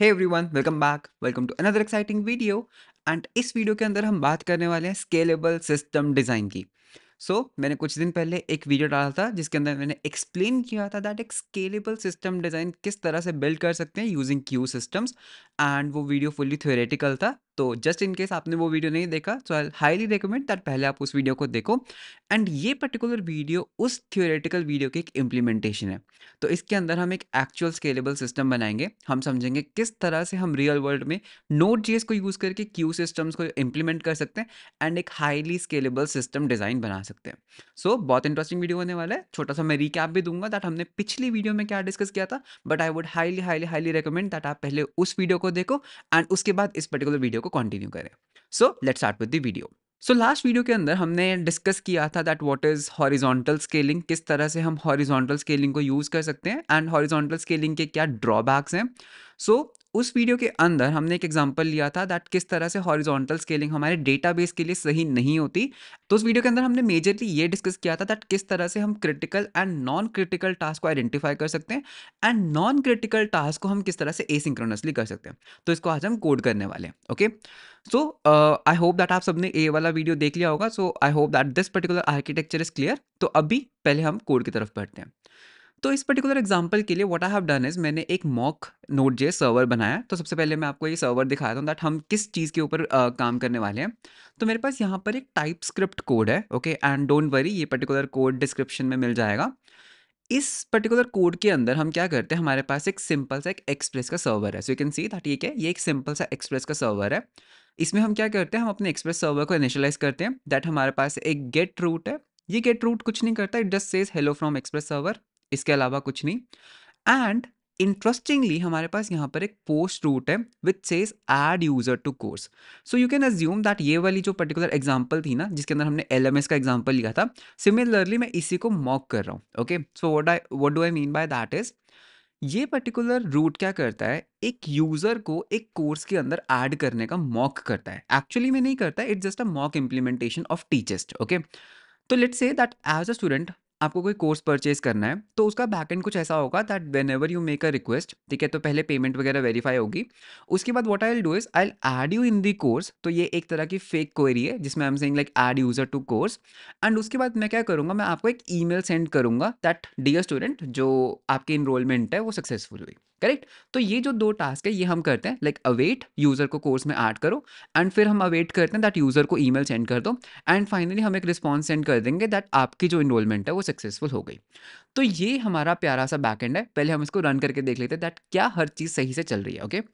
Hey one welcome back welcome to another exciting video and इस video के अंदर हम बात करने वाले हैं स्केलेबल सिस्टम डिज़ाइन की सो so, मैंने कुछ दिन पहले एक वीडियो डाला था जिसके अंदर मैंने एक्सप्लेन किया था दैट एक स्केलेबल सिस्टम डिज़ाइन किस तरह से बिल्ड कर सकते हैं यूजिंग क्यू सिस्टम्स एंड वो वीडियो फुल्ली थ्योरेटिकल था तो जस्ट इन केस आपने वो वीडियो नहीं देखा so I highly recommend that पहले आप उस वीडियो को देखो एंड ये पर्टिकुलर वीडियो उस थियोरेटिकल वीडियो की एक इम्प्लीमेंटेशन है तो इसके अंदर हम एक एक्चुअल स्केलेबल सिस्टम बनाएंगे हम समझेंगे किस तरह से हम रियल वर्ल्ड में नोट जी को यूज़ करके क्यू सिस्टम्स को इम्प्लीमेंट कर सकते हैं एंड एक हाईली स्केलेबल सिस्टम डिज़ाइन बना सकते हैं सो so, बहुत इंटरेस्टिंग वीडियो होने वाला है छोटा सा मैं रिकैप भी दूंगा दैट हमने पिछली वीडियो में क्या डिस्कस किया था but I would highly highly highly recommend that आप पहले उस वीडियो को देखो एंड उसके बाद इस पर्टिकुलर वीडियो को कंटिन्यू करें so let's start with the video so last video के अंदर हमने डिस्कस किया था that what is horizontal scaling किस तरह से हम हॉरिजॉन्टल स्केलिंग को यूज़ कर सकते हैं एंड हॉरिजॉन्टल स्केलिंग के क्या ड्रॉबैक्स हैं सो so, उस वीडियो के अंदर हमने एक एग्जांपल लिया था दैट किस तरह से हॉरिजॉन्टल स्केलिंग हमारे डेटाबेस के लिए सही नहीं होती तो उस वीडियो के अंदर हमने मेजरली ये डिस्कस किया था दैट किस तरह से हम critical and non critical task को आइडेंटिफाई कर सकते हैं एंड नॉन क्रिटिकल टास्क को हम किस तरह से एसिंक्रोनसली कर सकते हैं तो इसको आज हम कोड करने वाले हैं okay so I hope that आप सबने ए वाला वीडियो देख लिया होगा so I hope that this particular architecture is clear तो अभी पहले हम कोड की तरफ बढ़ते हैं तो इस पर्टिकुलर एग्जाम्पल के लिए what I have done is मैंने एक मॉक नोट जे सर्वर बनाया तो सबसे पहले मैं आपको ये सर्वर दिखाता हूँ दैट हम किस चीज़ के ऊपर काम करने वाले हैं तो मेरे पास यहाँ पर एक टाइप स्क्रिप्ट कोड है ओके एंड डोंट वरी ये पर्टिकुलर कोड डिस्क्रिप्शन में मिल जाएगा इस पर्टिकुलर कोड के अंदर हम क्या करते हैं हमारे पास एक सिंपल सा एक एक्सप्रेस का सर्वर है so you can see that ये क्या ये एक सिंपल सा एक्सप्रेस का सर्वर है इसमें हम क्या करते हैं हम अपने एक्सप्रेस सर्वर को इनिशलाइज करते हैं दैट हमारे पास एक गेट रूट है ये गेट रूट कुछ नहीं करता it just says hello from Express server इसके अलावा कुछ नहीं एंड इंटरेस्टिंगली हमारे पास यहाँ पर एक पोस्ट रूट है which says add user to course so you can assume that ये वाली जो पर्टिकुलर एग्जाम्पल थी ना जिसके अंदर हमने एल एम एस का एग्जाम्पल लिया था सिमिलरली मैं इसी को मॉक कर रहा हूँ okay so what I what do I mean by that is ये पर्टिकुलर रूट क्या करता है एक यूज़र को एक कोर्स के अंदर ऐड करने का मॉक करता है एक्चुअली में नहीं करता it's just a mock implementation of टीचेस्ट ओके तो let say that as a student आपको कोई कोर्स परचेज करना है तो उसका बैकएंड कुछ ऐसा होगा that whenever you make a request ठीक है तो पहले पेमेंट वगैरह वेरीफाई होगी उसके बाद what I do is I add you in the course तो ये एक तरह की फेक क्वेरी है जिसमें I am saying like add user to course and उसके बाद मैं क्या करूँगा मैं आपको एक ई सेंड करूँगा दैट डियर स्टूडेंट जो आपकी इनरोलमेंट है वो सक्सेसफुल हुई करेक्ट तो ये जो दो टास्क है ये हम करते हैं लाइक अवेट यूज़र को कोर्स में ऐड करो एंड फिर हम अवेट करते हैं दैट यूज़र को ईमेल सेंड कर दो एंड फाइनली हम एक रिस्पॉन्स सेंड कर देंगे दैट आपकी जो इनरोलमेंट है वो सक्सेसफुल हो गई तो ये हमारा प्यारा सा बैक एंड है पहले हम इसको रन करके देख लेते हैं दैट क्या हर चीज़ सही से चल रही है ओके okay?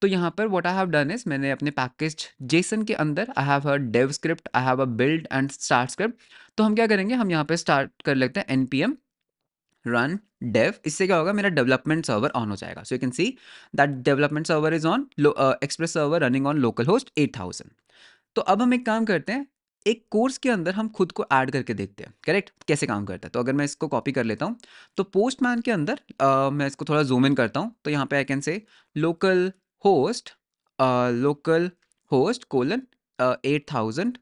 तो यहाँ पर what I have done is मैंने अपने पैकेज जेसन के अंदर I have a dev script I have a build and start script तो हम क्या करेंगे हम यहाँ पर स्टार्ट कर लेते हैं एन रन डेव इससे क्या होगा मेरा डेवलपमेंट सर्वर ऑन हो जाएगा so you can see that development server is on Express server running on localhost at thousand तो अब हम एक काम करते हैं एक कोर्स के अंदर हम खुद को ऐड करके देखते हैं करेक्ट कैसे काम करता है तो अगर मैं इसको कॉपी कर लेता हूँ तो पोस्टमैन के अंदर uh, मैं इसको थोड़ा जूम इन करता हूँ तो यहाँ पे I can say localhost localhost colon at thousand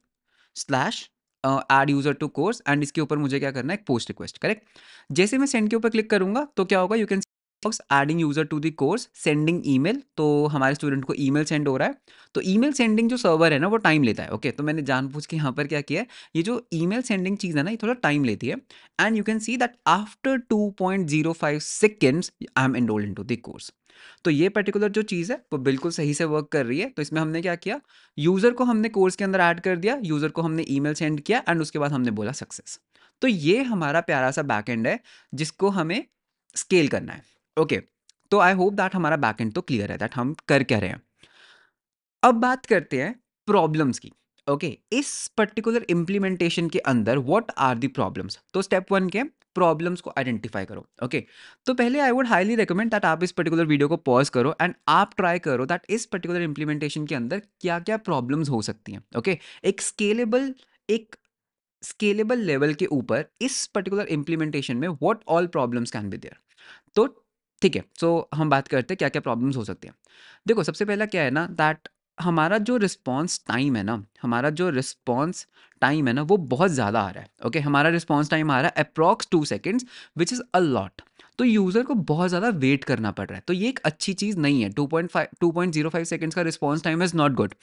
slash add user to course and इसके ऊपर मुझे क्या करना है एक पोस्ट रिक्वेस्ट करेक्ट जैसे मैं सेंड के ऊपर क्लिक करूंगा तो क्या होगा you can box adding user to the course sending email तो हमारे स्टूडेंट को ईमेल सेंड हो रहा है तो ईमेल सेंडिंग जो सर्वर है ना वो टाइम लेता है ओके okay? तो मैंने जानबूझ के यहाँ पर क्या किया है ये जो ईमेल सेंडिंग चीज़ है ना ये थोड़ा टाइम लेती है and you can see that after two point zero five seconds I am enrolled into the course तो ये पर्टिकुलर जो चीज़ है वो बिल्कुल सही से वर्क कर रही है तो इसमें हमने क्या किया यूज़र को हमने कोर्स के अंदर ऐड कर दिया यूज़र को हमने ईमेल सेंड किया एंड उसके बाद हमने बोला सक्सेस तो ये हमारा प्यारा सा बैकएंड है जिसको हमें स्केल करना है ओके तो आई होप दैट हमारा बैकएंड तो क्लियर है दैट हम कर क्या रहे हैं अब बात करते हैं प्रॉब्लम्स की ओके okay, इस पर्टिकुलर इम्प्लीमेंटेशन के अंदर व्हाट आर दी प्रॉब्लम्स तो स्टेप वन के प्रॉब्लम्स को आइडेंटिफाई करो ओके okay? तो पहले I would highly recommend that आप इस पर्टिकुलर वीडियो को पॉज करो एंड आप ट्राई करो दैट इस पर्टिकुलर इंप्लीमेंटेशन के अंदर क्या क्या प्रॉब्लम्स हो सकती हैं ओके okay? एक स्केलेबल एक स्केलेबल लेवल के ऊपर इस पर्टिकुलर इंप्लीमेंटेशन में what all problems can be there तो ठीक है सो so, हम बात करते हैं क्या क्या प्रॉब्लम्स हो सकती हैं देखो सबसे पहला क्या है ना दैट हमारा जो रिस्पॉन्स टाइम है ना हमारा जो रिस्पॉन्स टाइम है ना वो बहुत ज़्यादा आ रहा है ओके okay? हमारा रिस्पॉन्स टाइम आ रहा है approx two seconds which is a lot तो यूज़र को बहुत ज़्यादा वेट करना पड़ रहा है तो ये एक अच्छी चीज़ नहीं है 2.5 2.05 सेकंड्स का response time is not good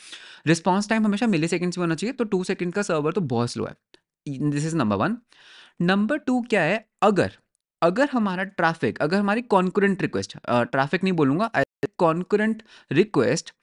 response time हमेशा मिली सेकेंड्स में होना चाहिए तो टू सेकेंड का सर्वर तो बहुत स्लो है this is number one number two क्या है अगर अगर हमारा ट्रैफिक अगर हमारी कॉन्क्रेंट रिक्वेस्ट ट्रैफिक नहीं बोलूँगा कॉन्करेंट रिक्वेस्ट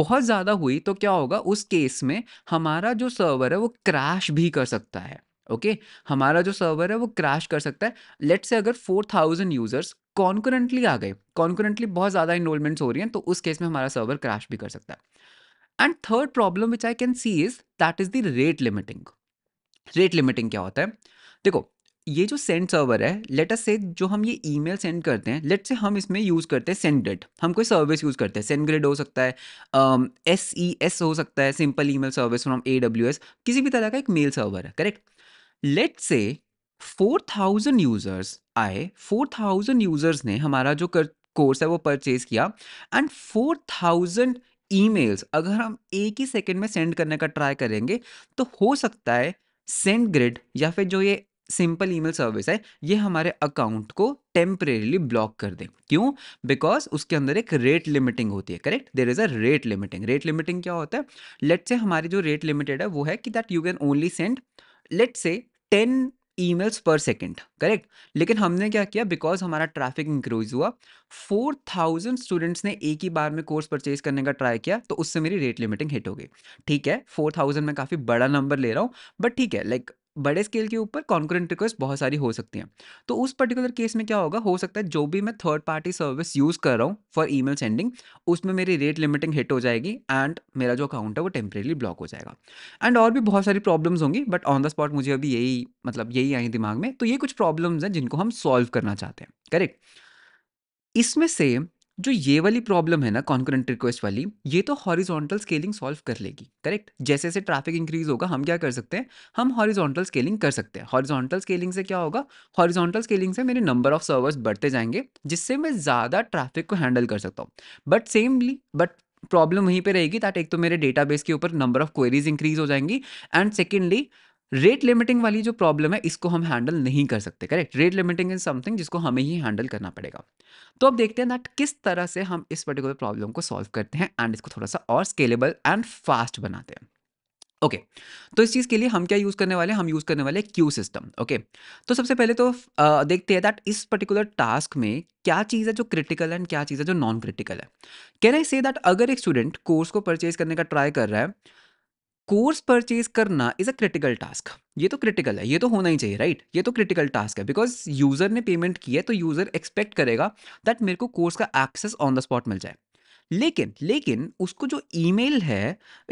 बहुत ज़्यादा हुई तो क्या होगा उस केस में हमारा जो सर्वर है वो क्रैश भी कर सकता है ओके हमारा जो सर्वर है वो क्रैश कर सकता है लेट से अगर फोर थाउजेंड यूजर्स कॉन्करेंटली आ गए कॉन्करेंटली बहुत ज़्यादा इनरोलमेंट्स हो रही हैं तो उस केस में हमारा सर्वर क्रैश भी कर सकता है and third problem which I can see is that is the rate limiting rate limiting क्या होता है देखो ये जो सेंड सर्वर है लेट अस से जो हम ये ईमेल सेंड करते हैं लेट से हम इसमें यूज़ करते हैं सेंड ग्रेड हम कोई सर्विस यूज़ करते हैं सेंड ग्रेड हो सकता है एस ई एस हो सकता है simple email service from A W S किसी भी तरह का एक मेल सर्वर है correct let's say four thousand users आए फोर थाउजेंड यूज़र्स ने हमारा जो कर कोर्स है वो परचेज़ किया and four thousand email अगर हम एक ही सेकेंड में सेंड करने का ट्राई करेंगे तो हो सकता है सेंड ग्रिड या फिर जो ये सिंपल ईमेल सर्विस है ये हमारे अकाउंट को टेम्परेली ब्लॉक कर दे क्यों बिकॉज उसके अंदर एक रेट लिमिटिंग होती है correct there is a rate limiting rate limiting क्या होता है लेट से हमारी जो रेट लिमिटेड है वो है कि that you can only send let's say ten emails per second correct लेकिन हमने क्या किया बिकॉज हमारा ट्रैफिक इंक्रीज हुआ फोर थाउजेंड स्टूडेंट्स ने एक ही बार में कोर्स परचेज करने का ट्राई किया तो उससे मेरी रेट लिमिटिंग हिट हो गई ठीक है फोर थाउजेंड में काफ़ी बड़ा नंबर ले रहा हूँ बट ठीक है लाइक like, बड़े स्केल के ऊपर कॉन्क्रेंट रिक्वेस्ट बहुत सारी हो सकती हैं तो उस पर्टिकुलर केस में क्या होगा हो सकता है जो भी मैं थर्ड पार्टी सर्विस यूज़ कर रहा हूँ फॉर ई सेंडिंग उसमें मेरी रेट लिमिटिंग हिट हो जाएगी एंड मेरा जो अकाउंट है वो टेम्परेली ब्लॉक हो जाएगा एंड और भी बहुत सारी प्रॉब्लम्स होंगी बट ऑन द स्पॉट मुझे अभी यही मतलब यही आई दिमाग में तो ये कुछ प्रॉब्लम्स हैं जिनको हम सॉल्व करना चाहते हैं करेक्ट इसमें से जो ये वाली प्रॉब्लम है ना कॉन्करेंट रिक्वेस्ट वाली ये तो हॉरिजॉन्टल स्केलिंग सॉल्व कर लेगी करेक्ट जैसे जैसे ट्रैफिक इंक्रीज होगा हम क्या कर सकते हैं हम हॉरिजॉन्टल स्केलिंग कर सकते हैं हॉरिजॉन्टल स्केलिंग से क्या होगा हॉरिजॉन्टल स्केलिंग से मेरे नंबर ऑफ सर्वर्स बढ़ते जाएंगे जिससे मैं ज़्यादा ट्रैफिक को हैंडल कर सकता हूँ बट सेमली बट प्रॉब्लम वहीं पे रहेगी दैट एक तो मेरे डेटाबेस के ऊपर नंबर ऑफ क्वेरीज इंक्रीज हो जाएंगी एंड सेकेंडली रेट लिमिटिंग वाली जो प्रॉब्लम है इसको हम हैंडल नहीं कर सकते correct rate limiting is something जिसको हमें ही हैंडल करना पड़ेगा तो अब देखते हैं दैट किस तरह से हम इस पर्टिकुलर प्रॉब्लम को सॉल्व करते हैं एंड इसको थोड़ा सा और स्केलेबल एंड फास्ट बनाते हैं ओके okay. तो इस चीज़ के लिए हम क्या यूज़ करने वाले हम यूज़ करने वाले क्यू सिस्टम ओके तो सबसे पहले तो आ, देखते हैं दैट इस पर्टिकुलर टास्क में क्या चीज़ है जो क्रिटिकल है एंड क्या चीज़ है जो नॉन क्रिटिकल है कैन आई से दैट अगर एक स्टूडेंट कोर्स को परचेज करने का ट्राई कर रहा है कोर्स परचेज करना इज़ अ क्रिटिकल टास्क ये तो क्रिटिकल है ये तो होना ही चाहिए राइट right? ये तो क्रिटिकल टास्क है बिकॉज यूज़र ने पेमेंट किया है तो यूज़र एक्सपेक्ट करेगा दैट मेरे को कोर्स का एक्सेस ऑन द स्पॉट मिल जाए लेकिन लेकिन उसको जो ईमेल है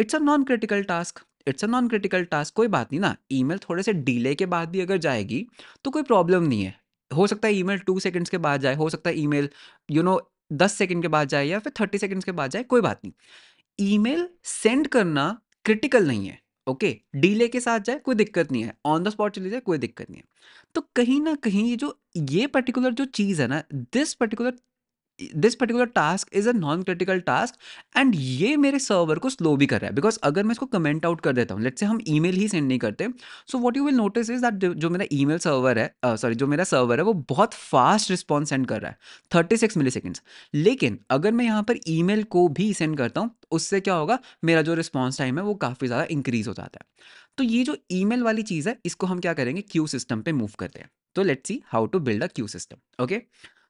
it's a non critical task it's a non critical task कोई बात नहीं ना ईमेल थोड़े से डिले के बाद भी अगर जाएगी तो कोई प्रॉब्लम नहीं है हो सकता है ईमेल टू सेकंड्स के बाद जाए हो सकता है ईमेल यू नो दस सेकंड के बाद जाए या फिर थर्टी सेकंड्स के बाद जाए कोई बात नहीं ईमेल सेंड करना क्रिटिकल नहीं है ओके okay, डीले के साथ जाए कोई दिक्कत नहीं है ऑन द स्पॉट चली जाए कोई दिक्कत नहीं है तो कहीं ना कहीं ये जो ये पर्टिकुलर जो चीज़ है ना this particular this particular task is a non critical task and ये मेरे सर्वर को स्लो भी कर रहा है बिकॉज अगर मैं इसको कमेंट आउट कर देता हूँ लेट से हम मेल ही सेंड नहीं करते so what you will notice is that जो मेरा मेल सर्वर है सॉरी uh, जो मेरा सर्वर है वो बहुत फास्ट रिस्पॉन्स सेंड कर रहा है थर्टी सिक्स मिली सेकेंड्स लेकिन अगर मैं यहाँ पर ई को भी सेंड करता हूँ उससे क्या होगा मेरा जो रिस्पॉन्स टाइम है वो काफ़ी ज़्यादा इंक्रीज हो जाता है तो ये जो मेल वाली चीज़ है इसको हम क्या करेंगे क्यू सिस्टम पर मूव करते हैं तो let's see how to build a queue system okay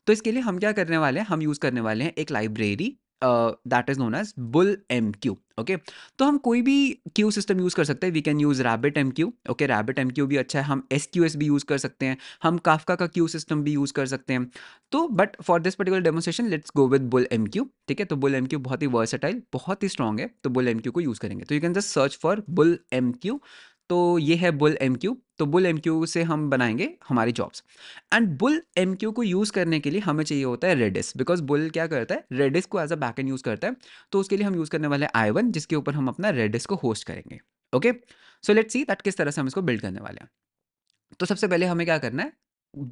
तो इसके लिए हम क्या करने वाले हैं हम यूज़ करने वाले हैं एक library that is known as bull M Q okay तो हम कोई भी क्यू सिस्टम यूज़ कर सकते हैं we can use rabbit M Q okay rabbit M Q भी अच्छा है हम एस क्यू एस भी यूज़ कर सकते हैं हम काफका का क्यू सिस्टम भी यूज़ कर सकते हैं तो but for this particular demonstration let's go with bull M Q ठीक है तो बुल एम क्यू बहुत ही वर्सटाइल बहुत ही स्ट्रॉग है तो बुल एम क्यू को यूज़ करेंगे तो you can just search for bull M Q तो ये है बुल एम क्यू तो बुल एम क्यू से हम बनाएंगे हमारी jobs and bull M Q को यूज़ करने के लिए हमें चाहिए होता है रेडिस बिकॉज बुल क्या करता है रेडिस को as a back end use करता है तो उसके लिए हम यूज़ करने वाले आई वन जिसके ऊपर हम अपना रेडिस को होस्ट करेंगे okay so let's see that किस तरह से हम इसको बिल्ड करने वाले हैं तो सबसे पहले हमें क्या करना है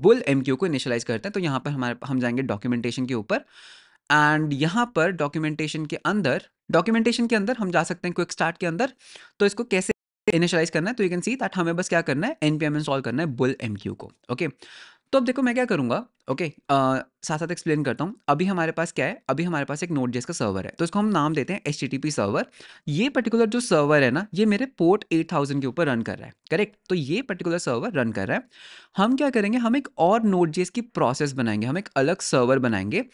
बुल एम क्यू को इनिशलाइज करते हैं तो यहाँ पर हमारे हम जाएंगे डॉक्यूमेंटेशन के ऊपर एंड यहाँ पर डॉक्यूमेंटेशन के अंदर डॉक्यूमेंटेशन के अंदर हम जा सकते हैं क्विक स्टार्ट के अंदर तो इसको कैसे इनिशलाइज करना है तो यू कैन सी दैट हमें बस क्या करना है एनपीएम इंस्टॉल करना है बुल एम को ओके okay? तो अब देखो मैं क्या करूँगा ओके okay, uh, साथ साथ एक्सप्लेन करता हूँ अभी हमारे पास क्या है अभी हमारे पास एक नोट जेस का सर्वर है तो इसको हम नाम देते हैं एच सर्वर ये पर्टिकुलर जो सर्वर है ना ये मेरे पोर्ट 8000 के ऊपर रन कर रहा है करेक्ट तो ये पर्टिकुलर सर्वर रन कर रहा है हम क्या करेंगे हम एक और नोट जेस की प्रोसेस बनाएंगे हम एक अलग सर्वर बनाएंगे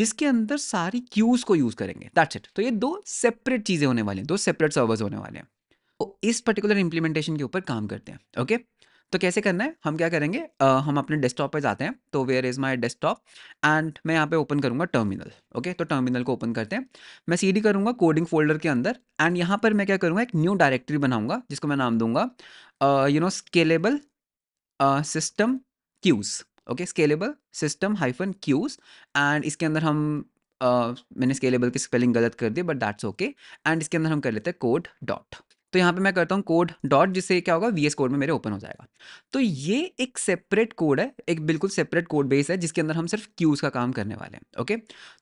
जिसके अंदर सारी क्यूज़ को यूज़ करेंगे दैट्स इट तो ये दो सेपरेट चीज़ें होने वाली हैं दो सेपरेट सर्वर्स होने वाले हैं इस पर्टिकुलर इंप्लीमेंटेशन के ऊपर काम करते हैं ओके तो कैसे करना है हम क्या करेंगे आ, हम अपने डेस्कटॉप पर जाते हैं तो where is my desktop and मैं यहाँ पे ओपन करूँगा टर्मिनल ओके तो टर्मिनल को ओपन करते हैं मैं सी डी करूँगा कोडिंग फोल्डर के अंदर एंड यहाँ पर मैं क्या करूँगा एक न्यू डायरेक्टरी बनाऊँगा जिसको मैं नाम दूंगा you know scalable system queues okay scalable system hyphen queues and इसके अंदर हम Uh, मैंने स्केलेबल की स्पेलिंग गलत कर दी बट दैट्स ओके एंड इसके अंदर हम कर लेते हैं कोड डॉट तो यहाँ पे मैं करता हूँ कोड डॉट जिससे क्या होगा वी एस कोड में मेरे ओपन हो जाएगा तो ये एक सेपरेट कोड है एक बिल्कुल सेपरेट कोड बेस है जिसके अंदर हम सिर्फ क्यूज़ का काम करने वाले हैं ओके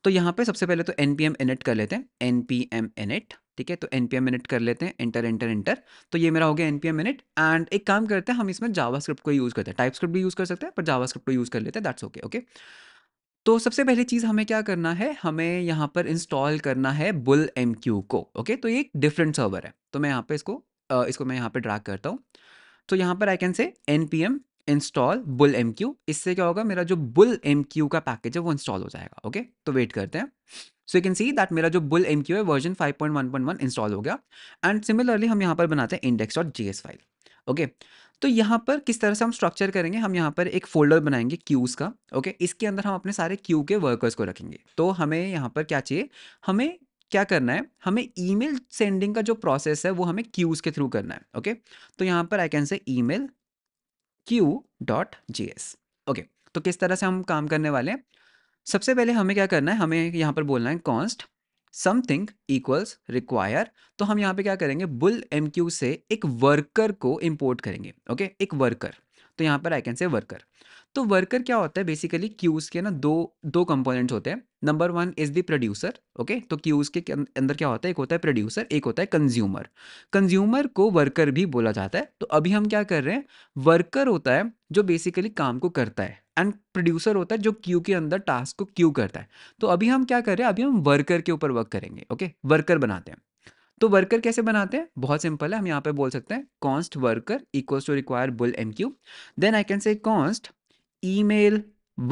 तो यहाँ पे सबसे पहले तो एन पी एम इनिट कर लेते हैं एन पी एम इनिट ठीक है तो एन पी एम मिनट कर लेते हैं एंटर एंटर एंटर तो ये मेरा हो गया N P M init and एक काम करते हैं हम इसमें जावा स्क्रिप्ट को यूज़ करते हैं टाइप स्क्रिप्ट भी यूज़ कर सकते हैं पर जावा स्क्रिप्ट को यूज़ कर लेते हैं दैट्स ओके ओके तो सबसे पहली चीज़ हमें क्या करना है, हमें यहाँ पर इंस्टॉल करना है बुल एम को, ओके? तो ये एक डिफरेंट सर्वर है। तो मैं यहाँ पे इसको इसको मैं यहाँ पे ड्रैग करता हूँ। तो यहाँ पर I can say N P M install bull M इससे क्या होगा मेरा जो बुल एम का पैकेज है वो इंस्टॉल हो जाएगा, ओके? तो वेट करते हैं। So you can see that मेरा जो बुल एम है वर्जन 5.1.1 इंस्टॉल हो गया एंड सिमिलरली हम यहाँ पर बनाते हैं index.js फाइल, ओके? तो यहाँ पर किस तरह से हम स्ट्रक्चर करेंगे हम यहाँ पर एक फोल्डर बनाएंगे क्यूज़ का ओके इसके अंदर हम अपने सारे क्यू के वर्कर्स को रखेंगे तो हमें यहाँ पर क्या चाहिए हमें क्या करना है हमें ईमेल सेंडिंग का जो प्रोसेस है वो हमें क्यूज़ के थ्रू करना है ओके तो यहाँ पर I can say email queue dot G S okay तो किस तरह से हम काम करने वाले हैं सबसे पहले हमें क्या करना है हमें यहाँ पर बोलना है कॉन्स्ट समथिंग इक्वल्स रिक्वायर तो हम यहाँ पे क्या करेंगे बुल एम से एक वर्कर को इम्पोर्ट करेंगे ओके okay? एक वर्कर तो यहाँ पर आई कैन से वर्कर तो वर्कर क्या होता है बेसिकली क्यूज के ना दो दो कंपोनेंट्स होते हैं number one is the producer okay तो क्यूज के अंदर क्या होता है एक होता है प्रोड्यूसर एक होता है कंज्यूमर कंज्यूमर को वर्कर भी बोला जाता है तो अभी हम क्या कर रहे हैं वर्कर होता है जो बेसिकली काम को करता है एंड प्रोड्यूसर होता है जो क्यू के अंदर टास्क को क्यू करता है तो अभी हम क्या कर रहे हैं अभी हम वर्कर के ऊपर वर्क करेंगे ओके वर्कर बनाते हैं तो वर्कर कैसे बनाते हैं बहुत सिंपल है हम यहाँ पे बोल सकते हैं const worker equals to require bull M Q then I can say const email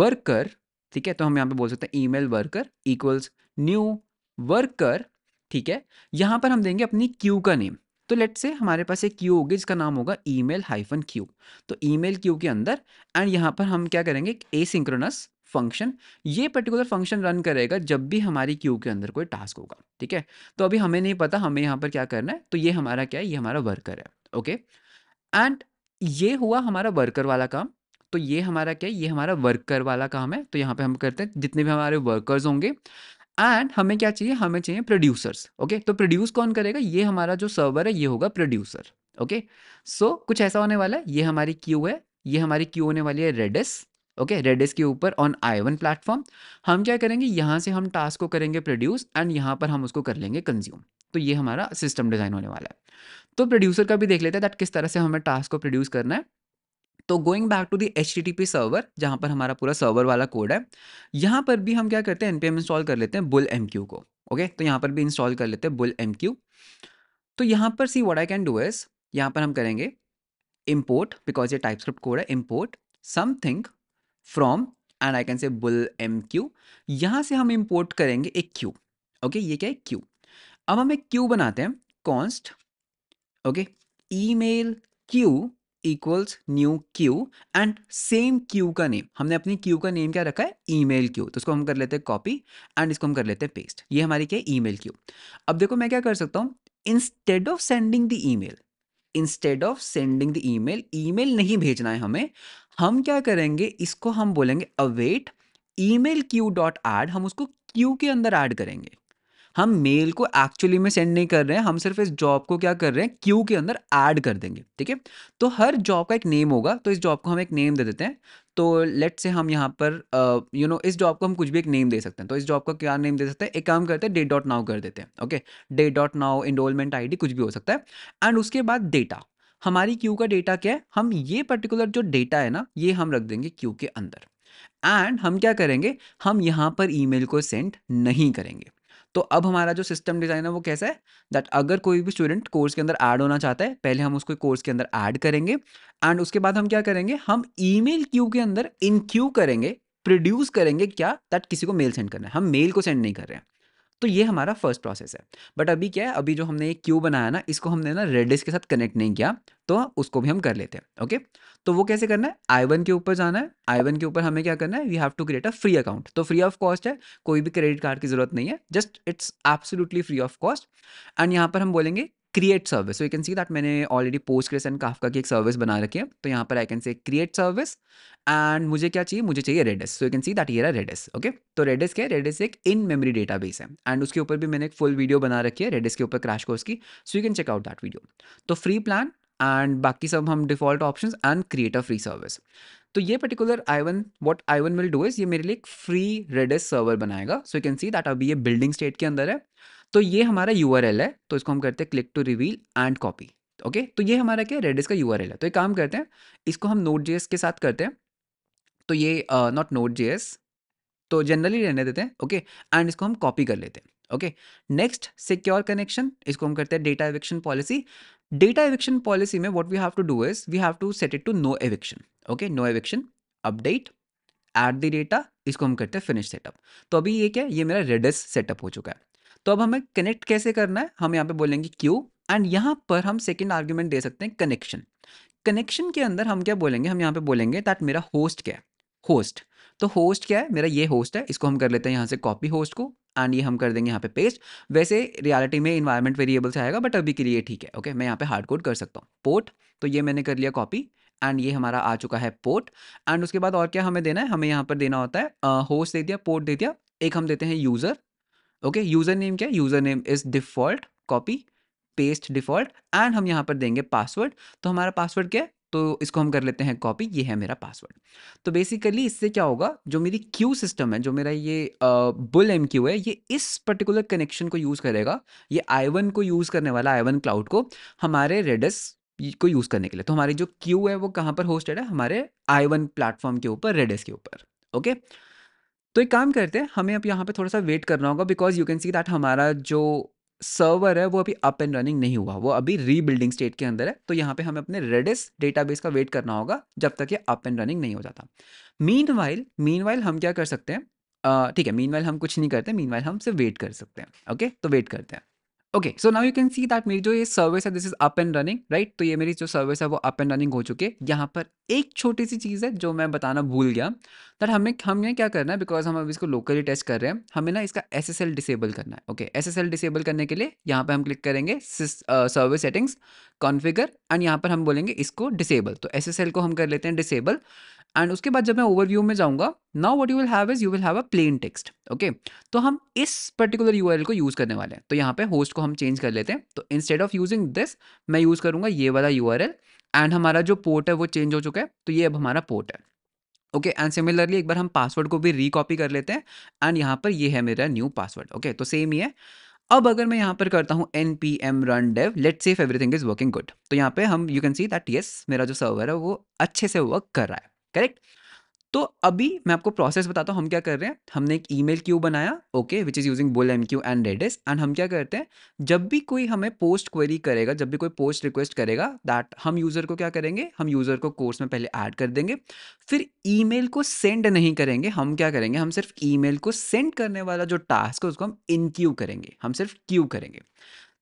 worker ठीक है तो हम यहाँ पे बोल सकते हैं email worker equals new worker ठीक है यहाँ पर हम देंगे अपनी क्यू का नेम तो लेट से हमारे पास एक क्यू होगी जिसका नाम होगा ई मेल हाइफन क्यू तो ई मेल क्यू के अंदर एंड यहाँ पर हम क्या करेंगे ए सिंक्रोनस फंक्शन ये पर्टिकुलर फंक्शन रन करेगा जब भी हमारी क्यू के अंदर कोई टास्क होगा ठीक है तो अभी हमें नहीं पता हमें यहाँ पर क्या करना है तो ये हमारा क्या है ये हमारा वर्कर है ओके एंड ये हुआ हमारा वर्कर वाला काम तो ये हमारा क्या है ये हमारा वर्कर वाला काम है तो यहाँ पे हम करते हैं जितने भी हमारे वर्कर्स होंगे एंड हमें क्या चाहिए हमें चाहिए प्रोड्यूसर्स ओके तो प्रोड्यूस कौन करेगा ये हमारा जो सर्वर है ये होगा प्रोड्यूसर ओके सो कुछ ऐसा होने वाला है ये हमारी क्यू है ये हमारी क्यू होने वाली है रेडेस ओके रेडेस के ऊपर ऑन आई वन प्लेटफॉर्म हम क्या करेंगे यहाँ से हम टास्क को करेंगे प्रोड्यूस एंड यहाँ पर हम उसको कर लेंगे कंज्यूम तो ये हमारा सिस्टम डिज़ाइन होने वाला है तो प्रोड्यूसर का भी देख लेते हैं दैट किस तरह से हमें टास्क को प्रोड्यूस करना है तो going back to the H T T P server जहाँ पर हमारा पूरा सर्वर वाला कोड है यहाँ पर भी हम क्या करते हैं एन इंस्टॉल कर लेते हैं बुल एम क्यू को ओके तो यहाँ पर भी इंस्टॉल कर लेते हैं बुल एम क्यू तो यहाँ पर see what I can do is यहाँ पर हम करेंगे इम्पोर्ट बिकॉज ये टाइप स्क्रिप्ट कोड है import something from and I can say bull M Q यहाँ से हम इम्पोर्ट करेंगे एक क्यू ओके okay, ये क्या है क्यू अब हम एक क्यू बनाते हैं const okay email queue equals new queue and same queue का नेम हमने अपनी क्यू का नेम क्या रखा है ई मेल क्यू तो इसको हम कर लेते हैं कॉपी एंड इसको हम कर लेते हैं पेस्ट ये हमारी क्या है ई मेल क्यू अब देखो मैं क्या कर सकता हूँ instead of sending the email instead of sending the email email नहीं भेजना है हमें हम क्या करेंगे इसको हम बोलेंगे await email queue dot add हम उसको क्यू के अंदर ऐड करेंगे हम मेल को एक्चुअली में सेंड नहीं कर रहे हैं हम सिर्फ इस जॉब को क्या कर रहे हैं क्यू के अंदर ऐड कर देंगे ठीक है तो हर जॉब का एक नेम होगा तो इस जॉब को हम एक नेम दे देते हैं तो लेट से हम यहाँ पर you uh, know you know, इस जॉब को हम कुछ भी एक नेम दे सकते हैं तो इस जॉब का क्या नेम दे सकते हैं एक काम करते हैं डे डॉट नाउ कर देते हैं okay date dot now enrollment I कुछ भी हो सकता है एंड उसके बाद डेटा हमारी क्यू का डेटा क्या है हम ये पर्टिकुलर जो डेटा है ना ये हम रख देंगे क्यू के अंदर एंड हम क्या करेंगे हम यहाँ पर ईमेल को सेंड नहीं करेंगे तो अब हमारा जो सिस्टम डिज़ाइन है वो कैसा है दैट अगर कोई भी स्टूडेंट कोर्स के अंदर ऐड होना चाहता है पहले हम उसको कोर्स के अंदर ऐड करेंगे एंड उसके बाद हम क्या करेंगे हम ईमेल क्यू के अंदर इन क्यू करेंगे प्रोड्यूस करेंगे क्या दैट किसी को मेल सेंड करना है हम मेल को सेंड नहीं कर रहे हैं तो ये हमारा फर्स्ट प्रोसेस है बट अभी क्या है अभी जो हमने ये क्यू बनाया ना इसको हमने ना रेडिस के साथ कनेक्ट नहीं किया तो उसको भी हम कर लेते हैं ओके तो वो कैसे करना है आई वन के ऊपर जाना है आई वन के ऊपर हमें क्या करना है we have to create a free account तो फ्री ऑफ कॉस्ट है कोई भी क्रेडिट कार्ड की जरूरत नहीं है just it's absolutely free of cost and यहाँ पर हम बोलेंगे create service so you can see that मैंने already Postgres and Kafka की एक सर्विस बना रखी है तो यहाँ पर आई कैन से क्रिएट सर्विस एंड मुझे क्या चाहिए मुझे चाहिए Redis so you can see that ये रेडिस ओके तो रेडिस क्या है रेडिस एक इन मेमोरी डेटा बेस है एंड उसके ऊपर भी मैंने एक फुल वीडियो बना रखी है रेडिस के ऊपर क्रैश कोर्स की so you can check out that video तो फ्री प्लान एंड बाकी सब हम default option and create a free service तो ये particular I want what I want will do is ये मेरे लिए एक फ्री रेडिस सर्वर बनाएगा so you can see that अभी ये बिल्डिंग स्टेट के अंदर है तो ये हमारा यू है तो इसको हम करते हैं click to reveal and copy okay तो ये हमारा क्या रेडिस का यू है तो एक काम करते हैं इसको हम नोट जे के साथ करते हैं तो ये नॉट नोट जे तो जनरली रहने देते हैं ओके एंड इसको हम कॉपी कर लेते हैं ओके नेक्स्ट सिक्योर कनेक्शन इसको हम करते हैं data eviction policy data eviction policy में what we have to do is we have to set it to no eviction okay no eviction update at the data इसको हम करते हैं finish setup तो अभी ये क्या ये मेरा रेडिस सेटअप हो चुका है तो अब हमें कनेक्ट कैसे करना है हम यहाँ पे बोलेंगे क्यू एंड यहाँ पर हम सेकेंड आर्ग्यूमेंट दे सकते हैं कनेक्शन कनेक्शन के अंदर हम क्या बोलेंगे हम यहाँ पे बोलेंगे दैट मेरा होस्ट क्या है होस्ट तो होस्ट क्या है मेरा ये होस्ट है इसको हम कर लेते हैं यहाँ से कॉपी होस्ट को एंड ये हम कर देंगे यहाँ पे पेस्ट वैसे रियलिटी में इन्वायरमेंट वेरिएबल्स आएगा बट अभी के लिए ठीक है ओके मैं यहाँ पे हार्ड कोड कर सकता हूँ पोर्ट तो ये मैंने कर लिया कॉपी एंड ये हमारा आ चुका है पोर्ट एंड उसके बाद और क्या हमें देना है हमें यहाँ पर देना होता है होस्ट uh, दे दिया पोर्ट दे दिया एक हम देते हैं यूज़र ओके यूजर नेम क्या है user name is default copy paste default and हम यहाँ पर देंगे पासवर्ड तो हमारा पासवर्ड क्या है तो इसको हम कर लेते हैं कॉपी ये है मेरा पासवर्ड तो बेसिकली इससे क्या होगा जो मेरी क्यू सिस्टम है जो मेरा ये बुल एम क्यू है ये इस पर्टिकुलर कनेक्शन को यूज़ करेगा ये आई वन को यूज़ करने वाला आई वन क्लाउड को हमारे रेडस को यूज़ करने के लिए तो हमारी जो क्यू है वो कहाँ पर होस्टेड है हमारे आई वन प्लेटफॉर्म के ऊपर रेडस के ऊपर ओके okay? तो एक काम करते हैं हमें अब यहाँ पे थोड़ा सा वेट करना होगा because you can see that हमारा जो सर्वर है वो अभी अप एंड रनिंग नहीं हुआ वो अभी रीबिल्डिंग स्टेट के अंदर है तो यहाँ पे हमें अपने रेडिस डेटाबेस का वेट करना होगा जब तक ये अप एंड रनिंग नहीं हो जाता मीन वाइल मीन वाइल हम क्या कर सकते हैं ठीक है मीन वाइल हम कुछ नहीं करते मीन वाइल हम सिर्फ वेट कर सकते हैं ओके तो वेट करते हैं okay so now you can see that मेरी जो ये सर्विस है this is up and running right तो ये मेरी जो सर्विस है वो अप एंड रनिंग हो चुकी है यहाँ पर एक छोटी सी चीज़ है जो मैं बताना भूल गया दैट हमें हमने क्या करना है बिकॉज हम अब इसको लोकली टेस्ट कर रहे हैं हमें ना इसका एस एस एल डिसेबल करना है okay S S L disable करने के लिए यहाँ पर हम क्लिक करेंगे सर्विस सेटिंग्स कॉन्फिगर एंड यहाँ पर हम बोलेंगे इसको डिसेबल तो एस एस एल को हम कर लेते हैं डिसेबल एंड उसके बाद जब मैं ओवरव्यू में जाऊंगा now what you will have is you will have a plain text okay तो हम इस पर्टिकुलर यू को यूज़ करने वाले हैं तो यहाँ पे होस्ट को हम चेंज कर लेते हैं तो इंस्टेड ऑफ यूजिंग दिस मैं यूज़ करूँगा ये वाला यू एंड हमारा जो पोर्ट है वो चेंज हो चुका है तो ये अब हमारा पोर्ट है ओके एंड सिमिलरली एक बार हम पासवर्ड को भी रिकॉपी कर लेते हैं एंड यहाँ पर ये है मेरा न्यू पासवर्ड ओके तो सेम ही है अब अगर मैं यहाँ पर करता हूँ N P M run dev let's see if everything is working good तो यहाँ पे हम you can see that yes मेरा जो सर्वर है वो अच्छे से वर्क कर रहा है करेक्ट तो अभी मैं आपको प्रोसेस बताता हूँ हम क्या कर रहे हैं हमने एक ई मेल क्यू बनाया okay which is using bull M Q and Redis and हम क्या करते हैं जब भी कोई हमें पोस्ट क्वेरी करेगा जब भी कोई पोस्ट रिक्वेस्ट करेगा दैट हम यूज़र को क्या करेंगे हम यूज़र को कोर्स में पहले ऐड कर देंगे फिर मेल को सेंड नहीं करेंगे हम क्या करेंगे हम सिर्फ मेल को सेंड करने वाला जो टास्क है उसको हम इन क्यू करेंगे हम सिर्फ क्यू करेंगे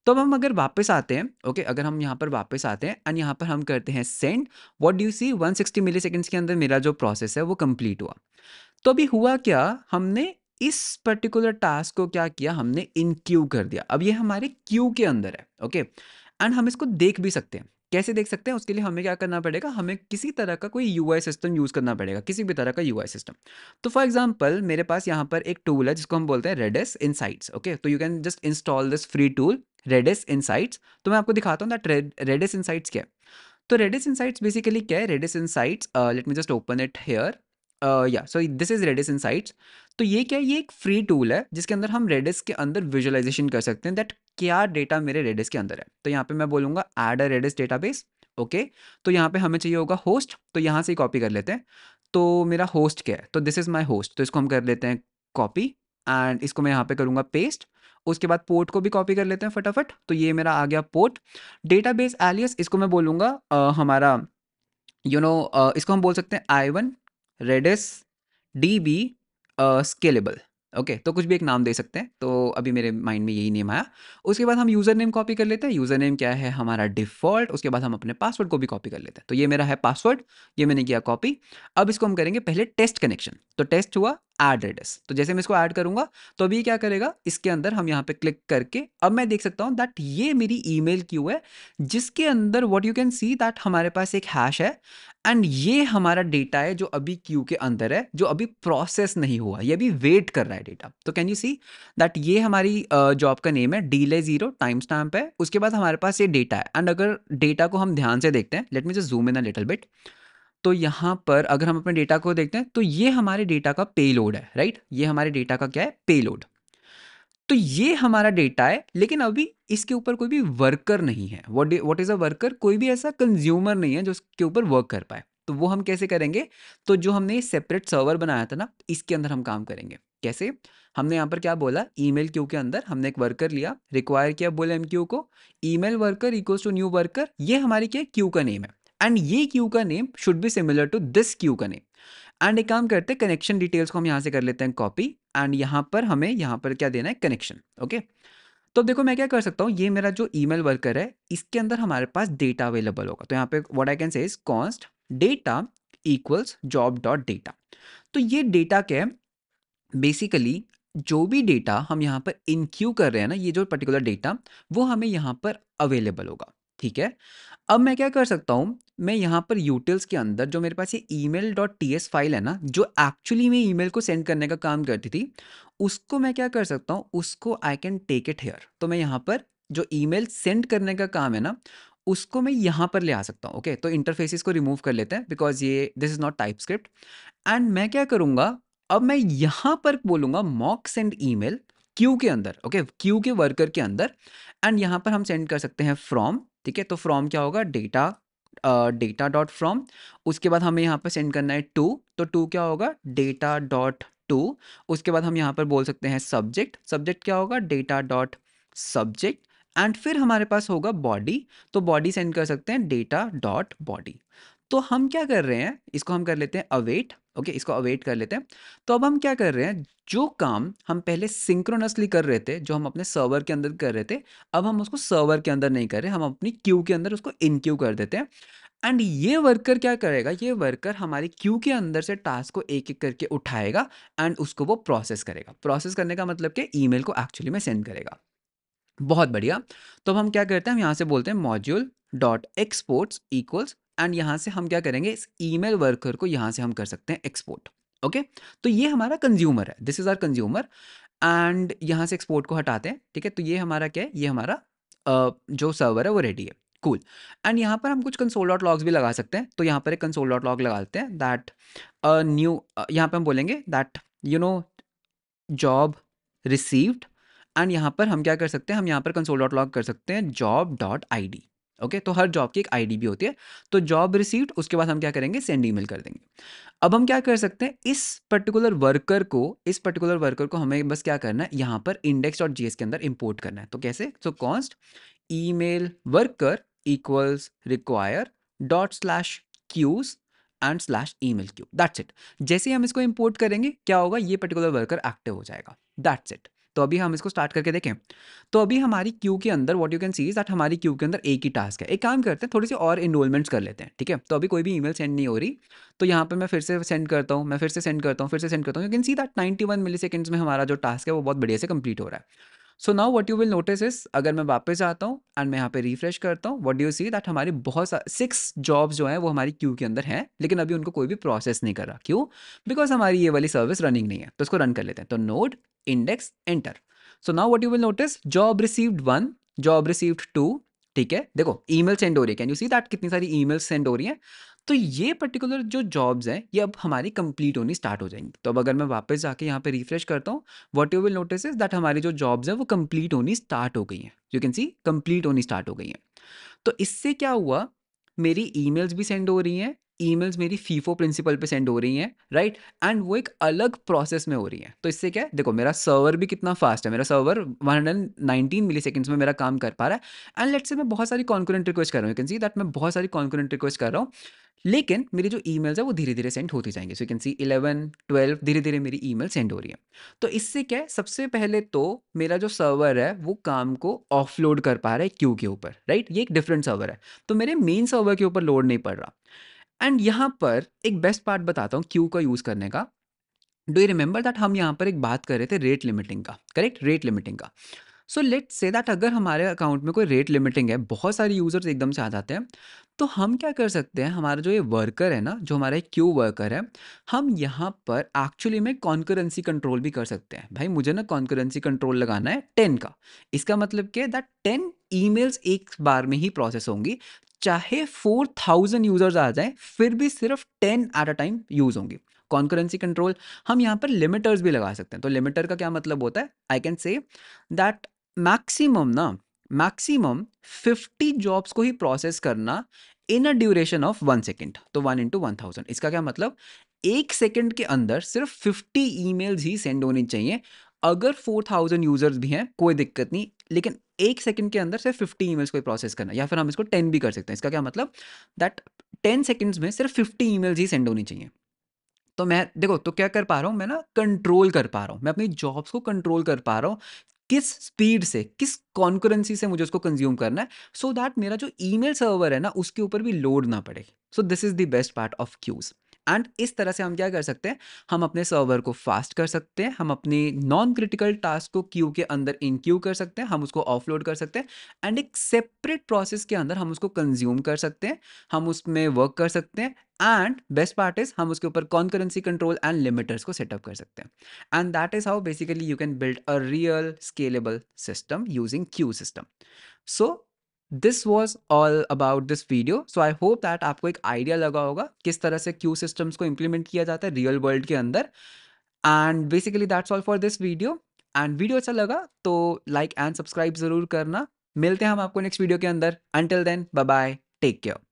तो अब हम अगर वापस आते हैं ओके अगर हम यहाँ पर वापस आते हैं एंड यहाँ पर हम करते हैं send what do see 160 sixty milliseconds के अंदर मेरा जो प्रोसेस है वो कंप्लीट हुआ तो अभी हुआ क्या हमने इस पर्टिकुलर टास्क को क्या किया हमने इन क्यू कर दिया अब ये हमारे क्यू के अंदर है ओके एंड हम इसको देख भी सकते हैं कैसे देख सकते हैं उसके लिए हमें क्या करना पड़ेगा हमें किसी तरह का कोई यू सिस्टम यूज़ करना पड़ेगा किसी भी तरह का यू सिस्टम तो फॉर एग्जाम्पल मेरे पास यहाँ पर एक टूल है जिसको हम बोलते हैं रेडेस इनसाइट्स ओके तो you can just install this free tool Redis insights तो मैं आपको दिखाता हूँ दैट रेडिस इनसाइट्स क्या है तो रेडिस इनसाइट्स बेसिकली क्या है Redis insights let me just open it here या so this is Redis insights तो ये क्या है ये एक फ्री टूल है जिसके अंदर हम रेडिस के अंदर विजुअलाइजेशन कर सकते हैं दैट क्या डेटा मेरे रेडिस के अंदर है तो यहाँ पे मैं बोलूँगा add a Redis base okay तो यहाँ पे हमें चाहिए होगा होस्ट तो यहाँ से ही कॉपी कर लेते हैं तो मेरा होस्ट क्या है तो दिस इज़ माई होस्ट तो इसको हम कर लेते हैं कॉपी एंड इसको मैं यहाँ पे करूँगा पेस्ट उसके बाद पोर्ट को भी कॉपी कर लेते हैं फटाफट तो ये मेरा आ गया पोर्ट डेटाबेस एलियस इसको मैं बोलूँगा हमारा यू you नो know, इसको हम बोल सकते हैं I one Redis D B scalable okay तो कुछ भी एक नाम दे सकते हैं तो अभी मेरे माइंड में यही नेम आया उसके बाद हम यूज़र नेम कॉपी कर लेते हैं यूज़र नेम क्या है हमारा डिफ़ॉल्ट उसके बाद हम अपने पासवर्ड को भी कॉपी कर लेते हैं तो ये मेरा है पासवर्ड ये मैंने किया कॉपी अब इसको हम करेंगे पहले टेस्ट कनेक्शन तो टेस्ट हुआ एड एड्रेस तो जैसे मैं इसको ऐड करूंगा तो अभी क्या करेगा इसके अंदर हम यहाँ पे क्लिक करके अब मैं देख सकता हूँ दैट ये मेरी ईमेल क्यू है जिसके अंदर what you can see that हमारे पास एक हैश है एंड ये हमारा डेटा है जो अभी क्यू के अंदर है जो अभी प्रोसेस नहीं हुआ ये अभी वेट कर रहा है डेटा तो कैन यू सी दैट ये हमारी जॉब का नेम है डीले जीरो टाइम स्टैम्प है उसके बाद हमारे पास ये डेटा है एंड अगर डेटा को हम ध्यान से देखते हैं let me just zoom in a little bit तो यहाँ पर अगर हम अपने डेटा को देखते हैं तो ये हमारे डेटा का पे लोड है राइट ये हमारे डेटा का क्या है पे लोड तो ये हमारा डेटा है लेकिन अभी इसके ऊपर कोई भी वर्कर नहीं है what what is a worker कोई भी ऐसा कंज्यूमर नहीं है जो उसके ऊपर वर्क कर पाए तो वो हम कैसे करेंगे तो जो हमने सेपरेट सर्वर बनाया था ना इसके अंदर हम काम करेंगे कैसे हमने यहाँ पर क्या बोला ईमेल क्यू के अंदर हमने एक वर्कर लिया रिक्वायर किया बोले एम क्यू को email worker equals to new worker ये हमारी क्या क्यू का नेम है एंड ये क्यू का name should be similar to this queue का नेम एंड एक काम करते हैं कनेक्शन डिटेल्स को हम यहाँ से कर लेते हैं कॉपी एंड यहाँ पर हमें यहाँ पर क्या देना है कनेक्शन ओके तो देखो मैं क्या कर सकता हूँ ये मेरा जो ईमेल वर्कर है इसके अंदर हमारे पास डेटा अवेलेबल होगा तो यहाँ पे what I can say is const data equals job dot data तो ये डेटा क्या है बेसिकली जो भी डेटा हम यहाँ पर इनक्यू कर रहे हैं ना ये जो पर्टिकुलर डेटा वो हमें यहाँ पर अवेलेबल होगा ठीक है अब मैं क्या कर सकता हूँ मैं यहाँ पर यूटिल्स के अंदर जो मेरे पास ये email dot T S file है ना जो एक्चुअली मैं ई मेल को सेंड करने का काम करती थी उसको मैं क्या कर सकता हूँ उसको I can take it here तो मैं यहाँ पर जो ई मेल सेंड करने का काम है ना उसको मैं यहाँ पर ले आ सकता हूँ ओके okay? तो इंटरफेसिस को रिमूव कर लेते हैं बिकॉज ये this is not TypeScript and मैं क्या करूँगा अब मैं यहाँ पर बोलूँगा mock send email queue के अंदर ओके okay? क्यू के वर्कर के अंदर एंड यहाँ पर हम सेंड कर सकते हैं फ्रॉम ठीक है तो फ्रॉम क्या होगा डेटा डेटा डॉट फ्रॉम उसके बाद हमें यहाँ पर सेंड करना है टू तो टू क्या होगा डेटा डॉट टू उसके बाद हम यहाँ पर बोल सकते हैं सब्जेक्ट सब्जेक्ट क्या होगा डेटा डॉट सब्जेक्ट एंड फिर हमारे पास होगा बॉडी तो बॉडी सेंड कर सकते हैं डेटा डॉट बॉडी तो हम क्या कर रहे हैं इसको हम कर लेते हैं अवेट ओके इसको अवेट कर लेते हैं तो अब हम क्या कर रहे हैं जो काम हम पहले सिंक्रोनसली कर रहे थे जो हम अपने सर्वर के अंदर कर रहे थे अब हम उसको सर्वर के अंदर नहीं कर रहे हम अपनी क्यू के अंदर उसको इन क्यू कर देते हैं एंड ये वर्कर क्या करेगा ये वर्कर हमारी क्यू के अंदर से टास्क को एक एक करके उठाएगा एंड उसको वो प्रोसेस करेगा प्रोसेस करने का मतलब कि ईमेल को एक्चुअली में सेंड करेगा बहुत बढ़िया तो अब हम क्या करते हैं हम यहाँ से बोलते हैं module dot exports equals and यहाँ से हम क्या करेंगे इस ईमेल वर्कर को यहाँ से हम कर सकते हैं एक्सपोर्ट ओके तो ये हमारा कंज्यूमर है this is our consumer and यहाँ से एक्सपोर्ट को हटाते हैं ठीक है तो ये हमारा क्या है ये हमारा uh, जो सर्वर है वो रेडी है कूल एंड यहाँ पर हम कुछ कंसोल डॉट लॉग्स भी लगा सकते हैं तो यहाँ पर एक कंसोल डॉट लॉग लगा देते हैं दैट न्यू यहाँ पर हम बोलेंगे that you know job received and यहाँ पर हम क्या कर सकते हैं हम यहाँ पर कंसोल डॉट लॉग कर सकते हैं job dot I D okay तो हर जॉब की एक आईडी भी होती है तो जॉब रिसीव्ड उसके बाद हम क्या करेंगे सेंड ईमेल कर देंगे अब हम क्या कर सकते हैं इस पर्टिकुलर वर्कर को इस पर्टिकुलर वर्कर को हमें बस क्या करना है यहाँ पर इंडेक्स डॉट जीएस के अंदर इंपोर्ट करना है तो कैसे so const email worker equals require dot slash queues and slash email queue that's it जैसे ही हम इसको इम्पोर्ट करेंगे क्या होगा ये पर्टिकुलर वर्कर एक्टिव हो जाएगा दैट्स इट तो अभी हम इसको स्टार्ट करके देखें तो अभी हमारी क्यू के अंदर what you can see that that हमारी क्यू के अंदर एक ही टास्क है एक काम करते हैं थोड़ी सी और इनरोलमेंट्स कर लेते हैं ठीक है तो अभी कोई भी ईमेल सेंड नहीं हो रही तो यहाँ पर मैं फिर से सेंड करता हूँ मैं फिर से सेंड करता हूँ फिर से सेंड करता हूँ you can see that ninety one milliseconds में हमारा जो टास्क है वो बहुत बढ़िया से कंप्लीट हो रहा है so now what you will notice is अगर मैं वापस आता हूँ एंड मैं यहाँ पे रिफ्रेश करता हूँ वट यू सी दैट हमारी बहुत सिक्स जॉब्स जो हैं वो हमारी क्यू के अंदर हैं लेकिन अभी उनको कोई भी प्रोसेस नहीं कर रहा क्यों बिकॉज हमारी ये वाली सर्विस रनिंग नहीं है तो इसको रन कर लेते हैं तो note index enter. So now what you will notice job received one, job received two, ठीक है देखो ईमेल सेंड हो रही है कैन यू सी दैट कितनी सारी ईमेल सेंड हो रही हैं तो ये पर्टिकुलर जो जॉब्स हैं ये अब हमारी कंप्लीट होनी स्टार्ट हो जाएंगी तो अब अगर मैं वापस जाके यहाँ पे रिफ्रेश करता हूँ what you will notice is that हमारी जो जॉब्स हैं वो कंप्लीट होनी स्टार्ट हो गई हैं यू कैन सी कंप्लीट होनी स्टार्ट हो गई हैं तो इससे क्या हुआ मेरी ईमेल्स भी सेंड हो रही हैं ईमेल्स मेरी फीफो प्रिंसिपल पे सेंड हो रही हैं राइट एंड वो एक अलग प्रोसेस में हो रही हैं तो इससे क्या है देखो मेरा सर्वर भी कितना फास्ट है मेरा सर्वर 119 मिली सेकेंड्स में मेरा काम कर पा रहा है एंड लेट्स से मैं बहुत सारी कॉन्कुरेंट रिक्वेस्ट कर रहा हूँ यू कैन सी दैट मैं बहुत सारी कॉन्कुरेंट रिक्वेस्ट कर रहा हूँ लेकिन मेरी जो ई है वो धीरे धीरे सेंड होती जाएंगे so you can see eleven twelve धीरे धीरे मेरी ई सेंड हो रही है तो इससे क्या है सबसे पहले तो मेरा जो सर्वर है वो काम को ऑफलोड कर पा रहा है क्यू के ऊपर राइट ये एक डिफरेंट सर्वर है तो मेरे मेन सर्वर के ऊपर लोड नहीं पड़ रहा एंड यहाँ पर एक बेस्ट पार्ट बताता हूँ क्यू का यूज़ करने का डू यू रिमेंबर दैट हम यहाँ पर एक बात कर रहे थे रेट लिमिटिंग का करेक्ट रेट लिमिटिंग का सो लेट से दैट अगर हमारे अकाउंट में कोई रेट लिमिटिंग है बहुत सारे यूज़र्स एकदम से आ जाते हैं तो हम क्या कर सकते हैं हमारा जो ये वर्कर है ना जो हमारा क्यू वर्कर है हम यहाँ पर एक्चुअली में कॉन्करेंसी कंट्रोल भी कर सकते हैं भाई मुझे ना कॉन्करेंसी कंट्रोल लगाना है टेन का इसका मतलब क्या है दैट टेन ई एक बार में ही प्रोसेस होंगी चाहे फोर थाउजेंड यूजर्स आ जाए फिर भी सिर्फ ten at a time use होंगे कॉन्करेंसी कंट्रोल हम यहाँ पर लिमिटर्स भी लगा सकते हैं तो लिमिटर का क्या मतलब होता है I can say that maximum ना मैक्सिमम 50 जॉब्स को ही प्रोसेस करना in a duration of one second तो वन इंटू वन थाउजेंड इसका क्या मतलब एक सेकेंड के अंदर सिर्फ फिफ्टी ईमेल्स ही सेंड होनी चाहिए अगर फोर थाउजेंड यूजर्स भी हैं कोई दिक्कत नहीं लेकिन एक सेकंड के अंदर सिर्फ 50 ईमेल्स को प्रोसेस करना या फिर हम इसको 10 भी कर सकते हैं इसका क्या मतलब दैट 10 सेकंड्स में सिर्फ 50 ईमेल्स ही सेंड होनी चाहिए तो मैं देखो तो क्या कर पा रहा हूँ मैं ना कंट्रोल कर पा रहा हूँ मैं अपनी जॉब्स को कंट्रोल कर पा रहा हूँ किस स्पीड से किस कॉन्करेंसी से मुझे उसको कंज्यूम करना है सो so दैट मेरा जो ईमेल सर्वर है ना उसके ऊपर भी लोड ना पड़े so this is the best part of queues and इस तरह से हम क्या कर सकते हैं हम अपने सर्वर को फास्ट कर सकते हैं हम अपनी नॉन क्रिटिकल टास्क को क्यू के अंदर इन क्यू कर सकते हैं हम उसको ऑफलोड कर सकते हैं एंड एक सेपरेट प्रोसेस के अंदर हम उसको कंज्यूम कर सकते हैं हम उसमें वर्क कर सकते हैं एंड बेस्ट पार्ट इज हम उसके ऊपर कॉन्करेंसी कंट्रोल एंड लिमिटर्स को सेटअप कर सकते हैं and that is how basically you can build a real scalable system using queue system so this was all about this video so I hope that आपको एक idea लगा होगा किस तरह से क्यू सिस्टम्स को इम्प्लीमेंट किया जाता है रियल वर्ल्ड के अंदर and basically that's all for this video and video अच्छा लगा तो लाइक एंड सब्सक्राइब जरूर करना मिलते हैं हम आपको नेक्स्ट वीडियो के अंदर until then bye bye take care